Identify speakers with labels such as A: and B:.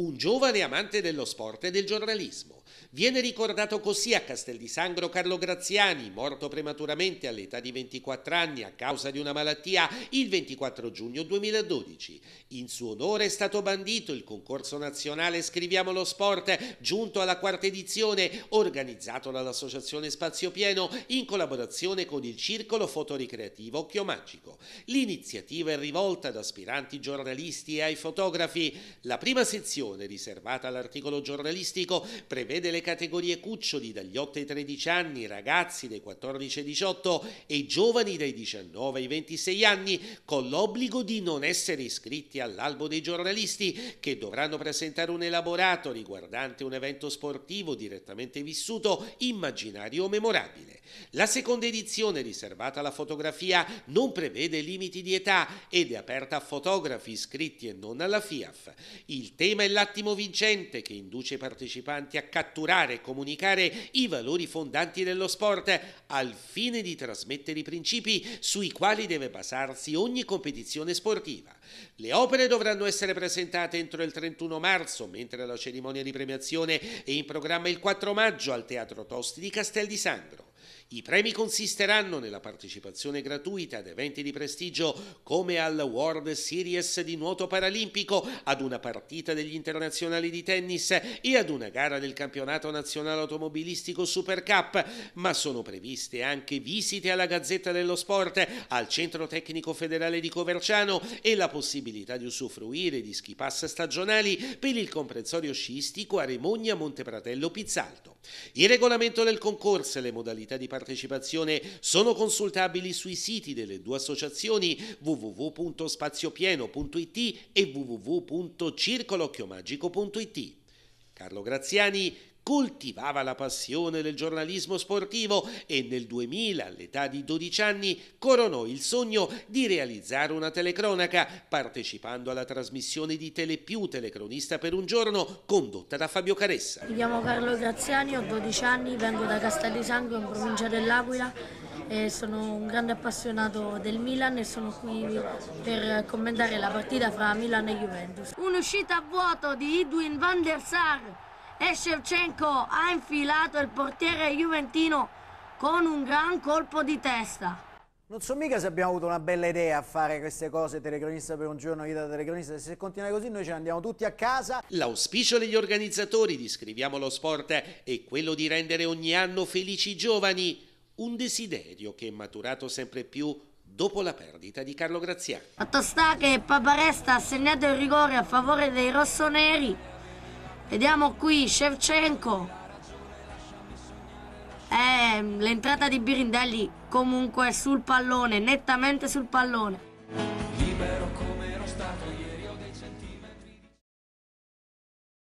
A: un giovane amante dello sport e del giornalismo. Viene ricordato così a Castel di Sangro Carlo Graziani, morto prematuramente all'età di 24 anni a causa di una malattia il 24 giugno 2012. In suo onore è stato bandito il concorso nazionale Scriviamo lo Sport, giunto alla quarta edizione, organizzato dall'Associazione Spazio Pieno in collaborazione con il Circolo Fotoricreativo Occhio Magico. L'iniziativa è rivolta ad aspiranti giornalisti e ai fotografi. La prima sezione, riservata all'articolo giornalistico, prevede delle categorie cuccioli dagli 8 ai 13 anni, ragazzi dai 14 ai 18 e giovani dai 19 ai 26 anni, con l'obbligo di non essere iscritti all'albo dei giornalisti che dovranno presentare un elaborato riguardante un evento sportivo direttamente vissuto, immaginario o memorabile. La seconda edizione, riservata alla fotografia, non prevede limiti di età ed è aperta a fotografi iscritti e non alla FIAF. Il tema è l'attimo vincente che induce i partecipanti a catturare catturare e comunicare i valori fondanti dello sport al fine di trasmettere i principi sui quali deve basarsi ogni competizione sportiva. Le opere dovranno essere presentate entro il 31 marzo, mentre la cerimonia di premiazione è in programma il 4 maggio al Teatro Tosti di Castel di Sangro. I premi consisteranno nella partecipazione gratuita ad eventi di prestigio come al World Series di nuoto paralimpico, ad una partita degli internazionali di tennis e ad una gara del campionato nazionale automobilistico Super Cup, ma sono previste anche visite alla Gazzetta dello Sport, al Centro Tecnico Federale di Coverciano e la possibilità di usufruire di ski pass stagionali per il comprensorio sciistico a Remogna Montepratello Pizzalto. Il regolamento del concorso e le modalità di partecipazione partecipazione sono consultabili sui siti delle due associazioni www.spaziopieno.it e www.circolochiomagico.it. Carlo Graziani, coltivava la passione del giornalismo sportivo e nel 2000, all'età di 12 anni, coronò il sogno di realizzare una telecronaca, partecipando alla trasmissione di Telepiù, telecronista per un giorno, condotta da Fabio Caressa.
B: Mi chiamo Carlo Graziani, ho 12 anni, vengo da Castel di Sangue, in provincia dell'Aquila. sono un grande appassionato del Milan e sono qui per commentare la partita fra Milan e Juventus. Un'uscita a vuoto di Edwin van der Sar e Shevchenko ha infilato il portiere juventino con un gran colpo di testa. Non so mica se abbiamo
A: avuto una bella idea a fare queste cose telecronista per un giorno, io da telecronista, se continua così noi ce ne andiamo tutti a casa. L'auspicio degli organizzatori di Scriviamo lo Sport è quello di rendere ogni anno felici i giovani, un desiderio che è maturato sempre più dopo
B: la perdita di Carlo Graziani. Fatto sta che Paparesta ha segnato il rigore a favore dei rossoneri Vediamo qui, Shevchenko. Eh, l'entrata di Birindelli comunque sul pallone, nettamente sul pallone. Libero come ero stato io.